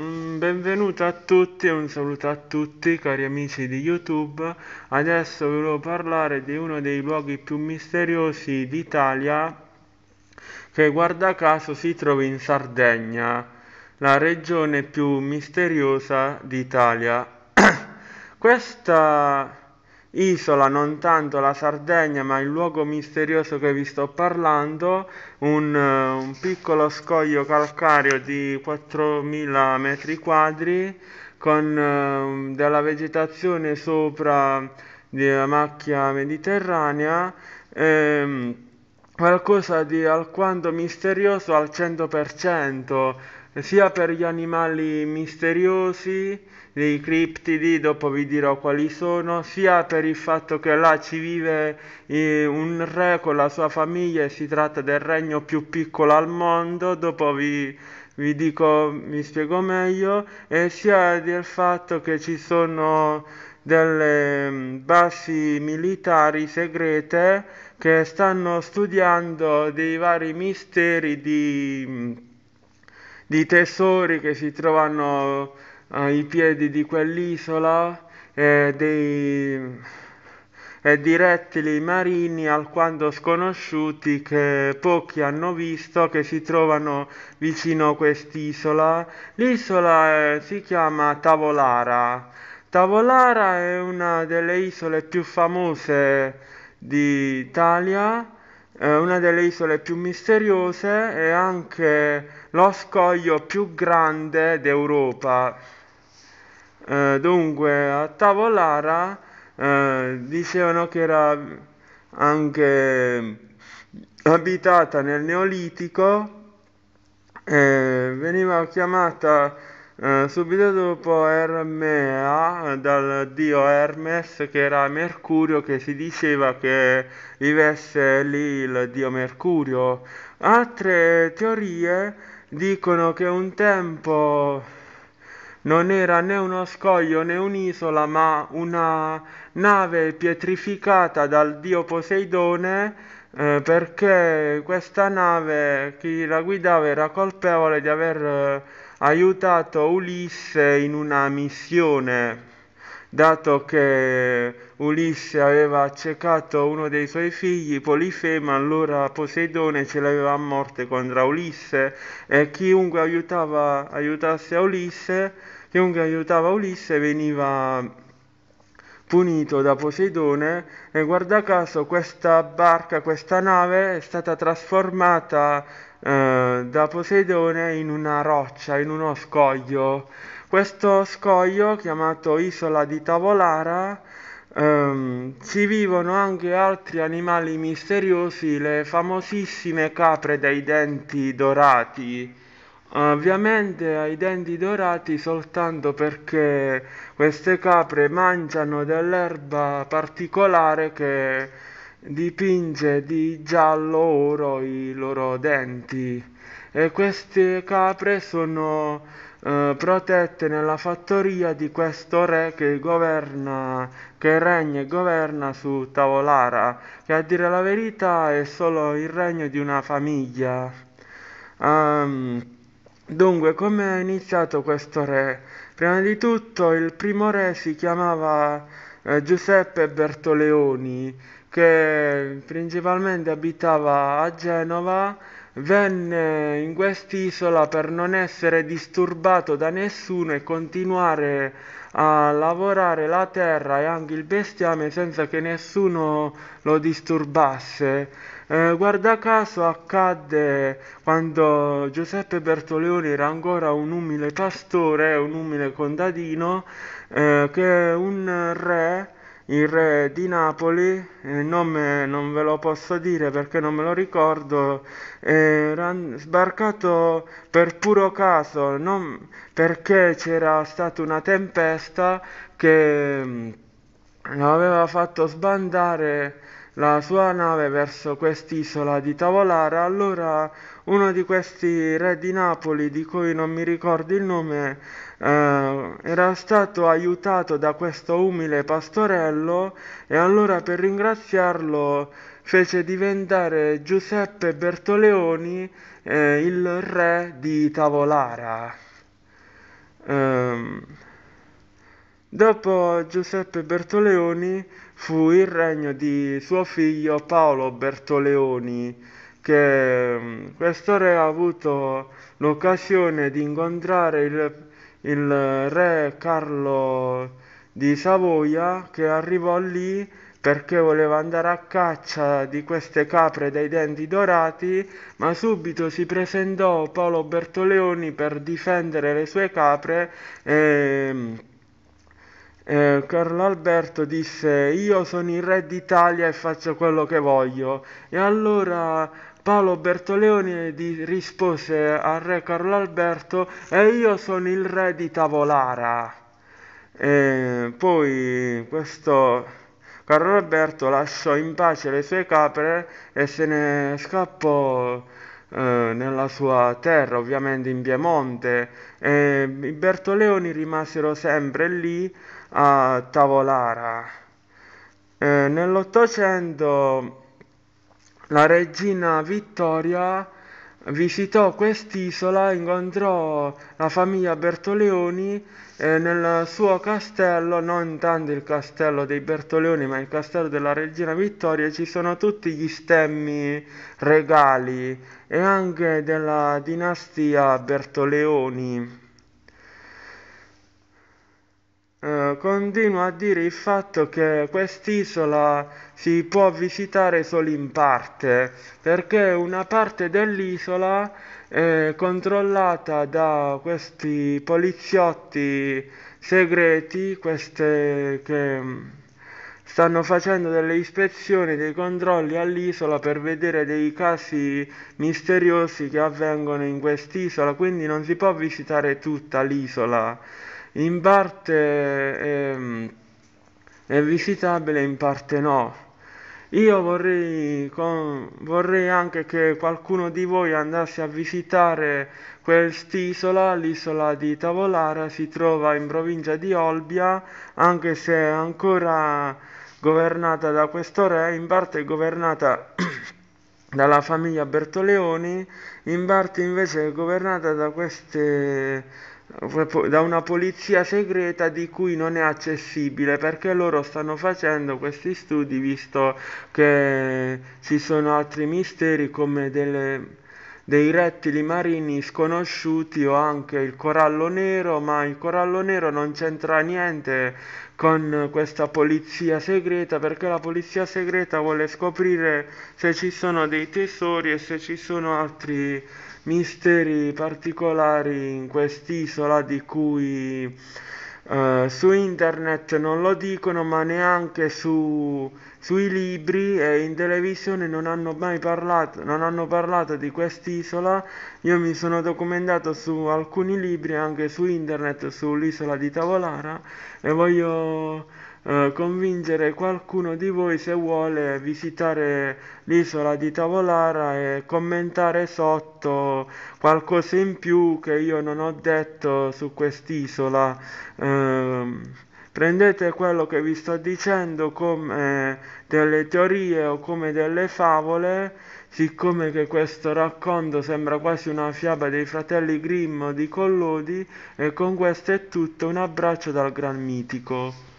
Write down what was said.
Mm, benvenuto a tutti e un saluto a tutti cari amici di YouTube. Adesso volevo parlare di uno dei luoghi più misteriosi d'Italia che guarda caso si trova in Sardegna, la regione più misteriosa d'Italia. Questa isola non tanto la Sardegna ma il luogo misterioso che vi sto parlando, un, eh, un piccolo scoglio calcareo di 4000 metri quadri con uh, della vegetazione sopra della macchia mediterranea, ehm, qualcosa di alquanto misterioso al 100%, sia per gli animali misteriosi, dei criptidi, dopo vi dirò quali sono, sia per il fatto che là ci vive eh, un re con la sua famiglia e si tratta del regno più piccolo al mondo, dopo vi, vi dico, mi spiego meglio, e sia del fatto che ci sono delle mm, basi militari segrete che stanno studiando dei vari misteri di, mm, di tesori che si trovano ai piedi di quell'isola e eh, dei, eh, di rettili marini alquanto sconosciuti che pochi hanno visto che si trovano vicino a quest'isola. L'isola eh, si chiama Tavolara. Tavolara è una delle isole più famose d'Italia, eh, una delle isole più misteriose e anche lo scoglio più grande d'Europa. Eh, dunque, a Tavolara eh, dicevano che era anche abitata nel Neolitico, eh, veniva chiamata eh, subito dopo Ermea dal dio Hermes che era Mercurio che si diceva che vivesse lì il dio Mercurio. Altre teorie dicono che un tempo non era né uno scoglio né un'isola ma una nave pietrificata dal dio Poseidone eh, perché questa nave chi la guidava era colpevole di aver eh, aiutato Ulisse in una missione dato che Ulisse aveva accecato uno dei suoi figli, Polifema, allora Poseidone ce l'aveva a morte contro Ulisse e chiunque aiutava, aiutasse Ulisse, chiunque aiutava Ulisse veniva punito da Poseidone e guarda caso questa barca, questa nave è stata trasformata eh, da Poseidone in una roccia, in uno scoglio questo scoglio, chiamato Isola di Tavolara, ehm, ci vivono anche altri animali misteriosi, le famosissime capre dai denti dorati. Ovviamente ai denti dorati soltanto perché queste capre mangiano dell'erba particolare che dipinge di giallo oro i loro denti e queste capre sono eh, protette nella fattoria di questo re che governa, che regna e governa su Tavolara, che a dire la verità è solo il regno di una famiglia. Um, dunque, come è iniziato questo re? Prima di tutto il primo re si chiamava eh, Giuseppe Bertoleoni, che principalmente abitava a Genova venne eh, in quest'isola per non essere disturbato da nessuno e continuare a lavorare la terra e anche il bestiame senza che nessuno lo disturbasse. Eh, guarda caso accadde quando Giuseppe Bertolioni era ancora un umile pastore, un umile contadino, eh, che un re il re di Napoli, il eh, nome non ve lo posso dire perché non me lo ricordo, era sbarcato per puro caso, non perché c'era stata una tempesta che mm, lo aveva fatto sbandare la sua nave verso quest'isola di Tavolara, allora uno di questi re di Napoli, di cui non mi ricordo il nome, eh, era stato aiutato da questo umile pastorello e allora per ringraziarlo fece diventare Giuseppe Bertoleoni eh, il re di Tavolara. Eh, Dopo Giuseppe Bertoleoni fu il regno di suo figlio Paolo Bertoleoni, che mm, questo re ha avuto l'occasione di incontrare il, il re Carlo di Savoia che arrivò lì perché voleva andare a caccia di queste capre dai denti dorati, ma subito si presentò Paolo Bertoleoni per difendere le sue capre e mm, eh, Carlo Alberto disse io sono il re d'Italia e faccio quello che voglio e allora Paolo Bertoleoni di, rispose al re Carlo Alberto e io sono il re di Tavolara e poi questo Carlo Alberto lasciò in pace le sue capre e se ne scappò eh, nella sua terra, ovviamente in Piemonte. E I Bertoleoni rimasero sempre lì a Tavolara. Eh, Nell'Ottocento la regina Vittoria visitò quest'isola, incontrò la famiglia Bertoleoni eh, nel suo castello, non tanto il castello dei Bertoleoni, ma il castello della regina Vittoria, ci sono tutti gli stemmi regali e anche della dinastia Bertoleoni. continua a dire il fatto che quest'isola si può visitare solo in parte, perché una parte dell'isola è controllata da questi poliziotti segreti, queste che mm, stanno facendo delle ispezioni, dei controlli all'isola per vedere dei casi misteriosi che avvengono in quest'isola, quindi non si può visitare tutta l'isola in parte è, ehm, è visitabile, in parte no. Io vorrei, con, vorrei, anche che qualcuno di voi andasse a visitare quest'isola, l'isola di Tavolara, si trova in provincia di Olbia, anche se è ancora governata da questo re, in parte è governata dalla famiglia Bertoleoni, in parte invece è governata da queste da una polizia segreta di cui non è accessibile perché loro stanno facendo questi studi visto che ci sono altri misteri come delle dei rettili marini sconosciuti o anche il corallo nero, ma il corallo nero non c'entra niente con questa polizia segreta perché la polizia segreta vuole scoprire se ci sono dei tesori e se ci sono altri misteri particolari in quest'isola di cui Uh, su internet non lo dicono, ma neanche su sui libri e in televisione non hanno mai parlato, non hanno parlato di quest'isola. Io mi sono documentato su alcuni libri, anche su internet, sull'isola di Tavolara e voglio eh, convincere qualcuno di voi se vuole visitare l'isola di Tavolara e commentare sotto qualcosa in più che io non ho detto su quest'isola. Eh, prendete quello che vi sto dicendo come eh, delle teorie o come delle favole, siccome che questo racconto sembra quasi una fiaba dei fratelli Grimm di Collodi, e con questo è tutto, un abbraccio dal gran mitico.